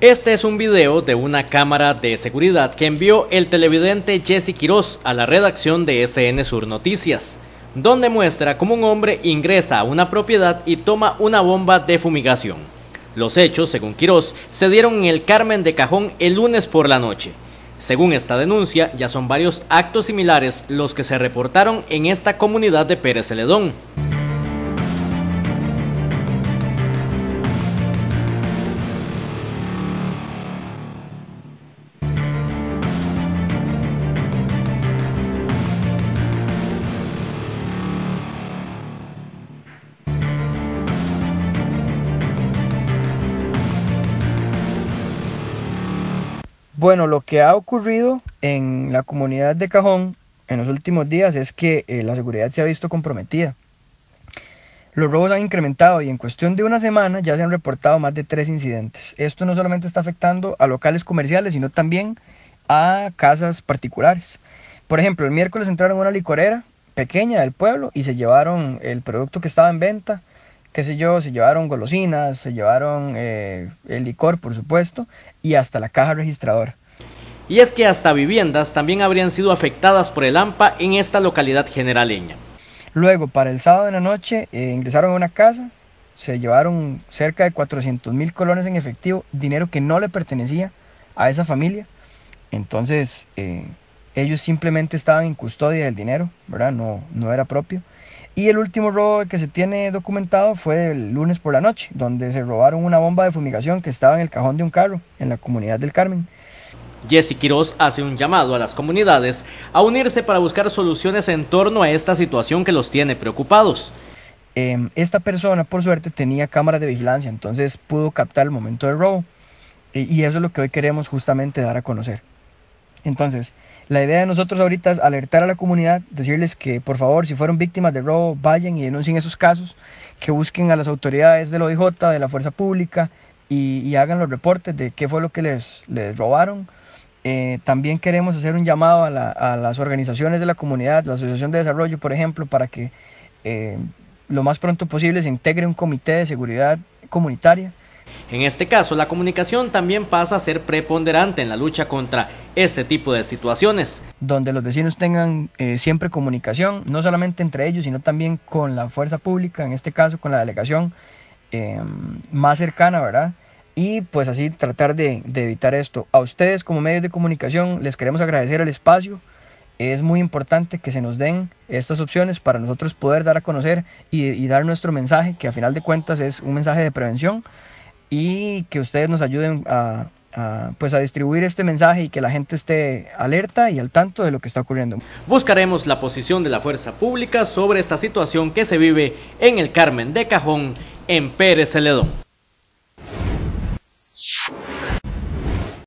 Este es un video de una cámara de seguridad que envió el televidente Jesse Quiroz a la redacción de SN Sur Noticias, donde muestra cómo un hombre ingresa a una propiedad y toma una bomba de fumigación. Los hechos, según Quiroz, se dieron en el Carmen de Cajón el lunes por la noche. Según esta denuncia, ya son varios actos similares los que se reportaron en esta comunidad de Pérez Celedón. Bueno, lo que ha ocurrido en la comunidad de Cajón en los últimos días es que eh, la seguridad se ha visto comprometida. Los robos han incrementado y en cuestión de una semana ya se han reportado más de tres incidentes. Esto no solamente está afectando a locales comerciales, sino también a casas particulares. Por ejemplo, el miércoles entraron a una licorera pequeña del pueblo y se llevaron el producto que estaba en venta, qué sé yo, se llevaron golosinas, se llevaron eh, el licor, por supuesto, y hasta la caja registradora. Y es que hasta viviendas también habrían sido afectadas por el AMPA en esta localidad generaleña. Luego, para el sábado de la noche, eh, ingresaron a una casa, se llevaron cerca de 400 mil colones en efectivo, dinero que no le pertenecía a esa familia. Entonces, eh, ellos simplemente estaban en custodia del dinero, ¿verdad? No, no era propio. Y el último robo que se tiene documentado fue el lunes por la noche, donde se robaron una bomba de fumigación que estaba en el cajón de un carro en la comunidad del Carmen. Jesse Quiroz hace un llamado a las comunidades a unirse para buscar soluciones en torno a esta situación que los tiene preocupados. Em, esta persona, por suerte, tenía cámara de vigilancia, entonces pudo captar el momento del robo. Y eso es lo que hoy queremos justamente dar a conocer. Entonces, la idea de nosotros ahorita es alertar a la comunidad, decirles que por favor, si fueron víctimas de robo, vayan y denuncien esos casos, que busquen a las autoridades de del OIJ, de la Fuerza Pública y, hagan los reportes de qué fue lo que les, robaron. Eh, también queremos hacer un llamado a, las organizaciones de la comunidad, la Asociación de Desarrollo, por ejemplo, para que eh, lo más pronto posible se integre un comité de seguridad comunitaria en este caso, la comunicación también pasa a ser preponderante en la lucha contra este tipo de situaciones. Donde los vecinos tengan eh, siempre comunicación, no solamente entre ellos, sino también con la fuerza pública, en este caso con la delegación em, más cercana, ¿verdad? Y pues así tratar de, de evitar esto. A ustedes como medios de comunicación les queremos agradecer el espacio es muy importante que se nos den estas opciones para nosotros poder dar a conocer y, dar nuestro mensaje, que a final de cuentas es un mensaje de prevención y que ustedes nos ayuden a, pues a distribuir este mensaje y que la gente esté alerta y al tanto de lo que está ocurriendo. Buscaremos la posición de la fuerza pública sobre esta situación que se vive en el Carmen de Cajón, en Pérez Celedón.